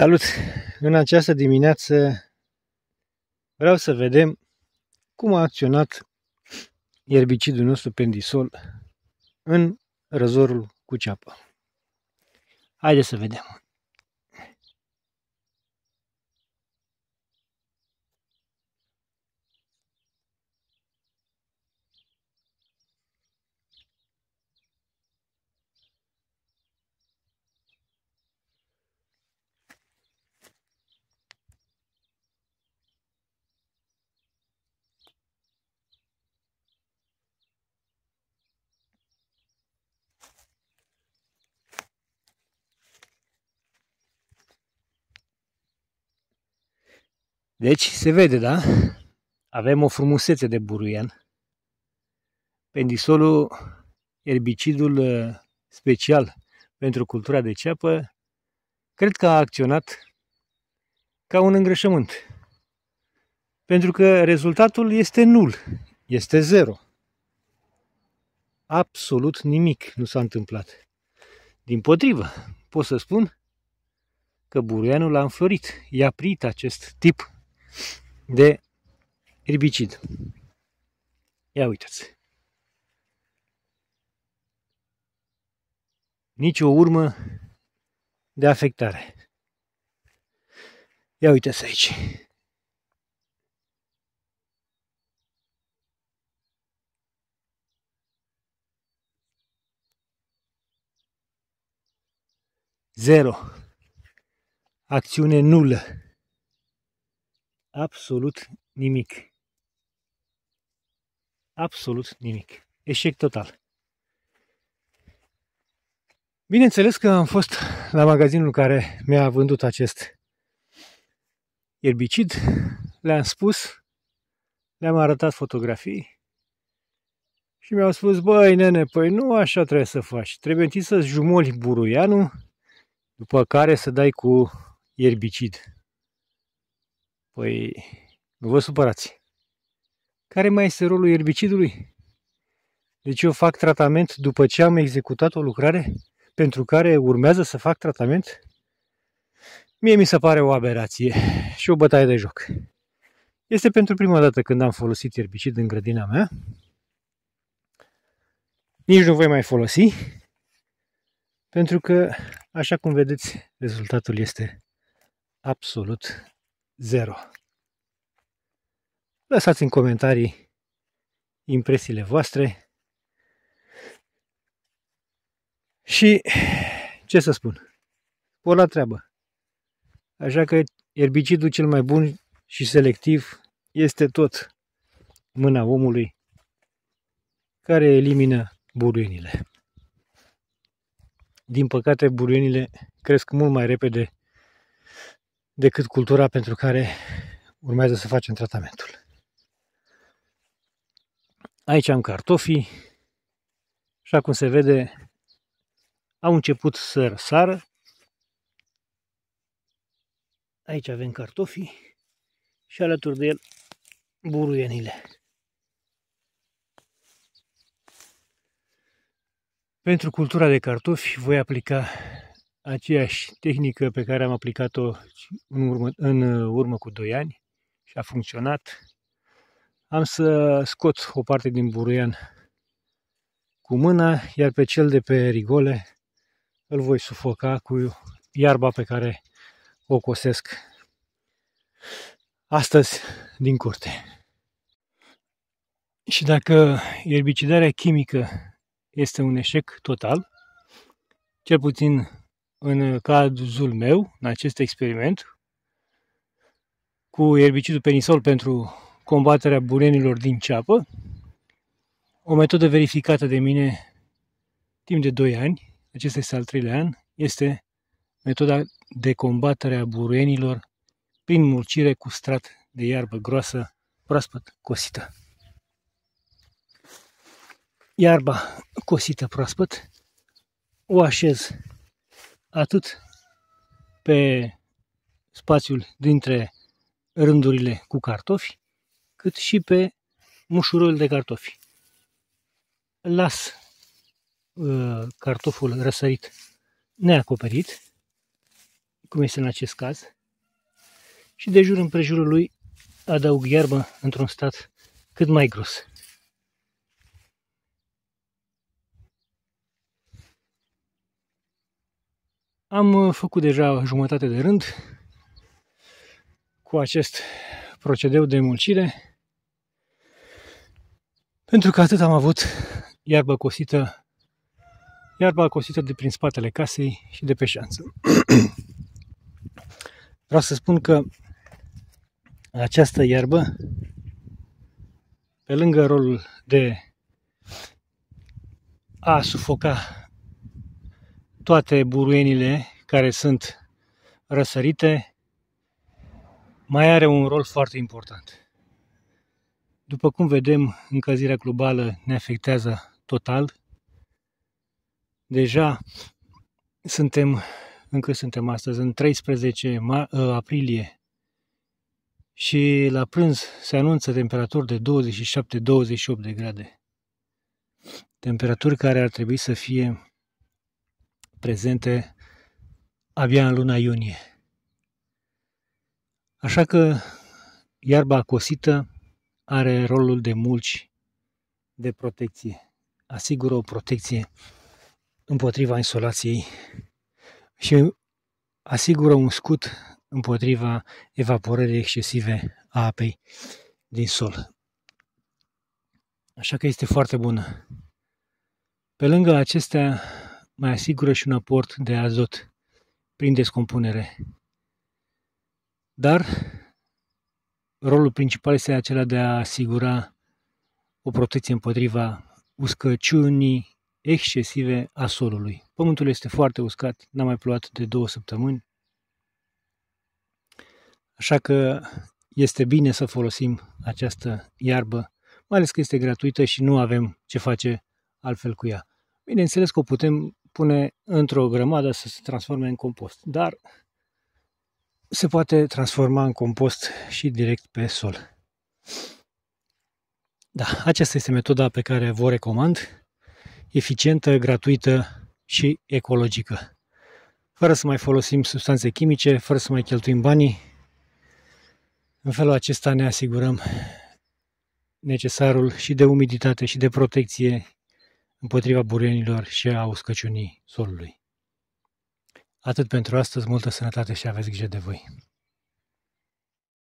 Salut! În această dimineață vreau să vedem cum a acționat erbicidul nostru pendisol în răzorul cu ceapă. Haideți să vedem! Deci, se vede, da? Avem o frumusețe de buruian. Pendisolul, erbicidul uh, special pentru cultura de ceapă, cred că a acționat ca un îngrășământ. Pentru că rezultatul este nul, este zero. Absolut nimic nu s-a întâmplat. Din potrivă, pot să spun că buruianul a înflorit, i-a prit acest tip de herbicid. Ia uitați! Nici o urmă de afectare. Ia uitați aici! Zero. Acțiune nulă absolut nimic. Absolut nimic. Eșec total. Bineînțeles că am fost la magazinul care mi-a vândut acest erbicid, le-am spus, le-am arătat fotografii și mi-au spus, băi nene, păi nu așa trebuie să faci, trebuie întâi să-ți jumoli buruianul, după care să dai cu erbicid. Păi, nu vă supărați. Care mai este rolul erbicidului? Deci eu fac tratament după ce am executat o lucrare pentru care urmează să fac tratament? Mie mi se pare o aberație și o bătaie de joc. Este pentru prima dată când am folosit erbicid în grădina mea. Nici nu voi mai folosi, pentru că, așa cum vedeți, rezultatul este absolut 0. Lăsați în comentarii impresiile voastre și ce să spun, o la treabă. Așa că erbicidul cel mai bun și selectiv este tot mâna omului care elimină buruinile. Din păcate, buruinile cresc mult mai repede decât cultura pentru care urmează să facem tratamentul. Aici am cartofii așa cum se vede au început să răsară. Aici avem cartofii și alături de el buruienile. Pentru cultura de cartofi voi aplica aceeași tehnică pe care am aplicat-o în urmă, în uh, urmă cu 2 ani și a funcționat. Am să scot o parte din buruian cu mâna, iar pe cel de pe rigole îl voi sufoca cu iarba pe care o cosesc astăzi din curte. Și dacă erbicidarea chimică este un eșec total, cel puțin în cazul meu, în acest experiment, cu erbicidul penisol pentru combaterea burenilor din ceapă, o metodă verificată de mine timp de 2 ani, acesta este al treilea an, este metoda de combatere a burenilor prin mulcire cu strat de iarbă groasă, proaspăt cosită. Iarba cosită proaspăt o așez atât pe spațiul dintre rândurile cu cartofi, cât și pe mușurul de cartofi. Las uh, cartoful răsărit neacoperit, cum este în acest caz, și de jur împrejurul lui adaug iarbă într-un stat cât mai gros. Am uh, făcut deja jumătate de rând cu acest procedeu de mulcire pentru că atât am avut iarba cosită iarba cosită de prin spatele casei și de pe șanță. Vreau să spun că această iarbă, pe lângă rolul de a sufoca toate buruienile care sunt răsărite mai are un rol foarte important. După cum vedem, încălzirea globală ne afectează total. Deja suntem, încă suntem astăzi, în 13 ă, aprilie și la prânz se anunță temperaturi de 27-28 de grade. Temperaturi care ar trebui să fie prezente abia în luna iunie. Așa că iarba acosită are rolul de mulci de protecție. Asigură o protecție împotriva insolației și asigură un scut împotriva evaporării excesive a apei din sol. Așa că este foarte bună. Pe lângă acestea, mai asigură și un aport de azot prin descompunere. Dar rolul principal este acela de a asigura o protecție împotriva uscăciunii excesive a solului. Pământul este foarte uscat, n-a mai plouat de două săptămâni, așa că este bine să folosim această iarbă, mai ales că este gratuită și nu avem ce face altfel cu ea. Bineînțeles că o putem pune într-o grămadă să se transforme în compost. Dar se poate transforma în compost și direct pe sol. Da, aceasta este metoda pe care vă recomand. Eficientă, gratuită și ecologică. Fără să mai folosim substanțe chimice, fără să mai cheltuim banii. În felul acesta ne asigurăm necesarul și de umiditate și de protecție împotriva burenilor și a uscăciunii solului. Atât pentru astăzi, multă sănătate și aveți grijă de voi!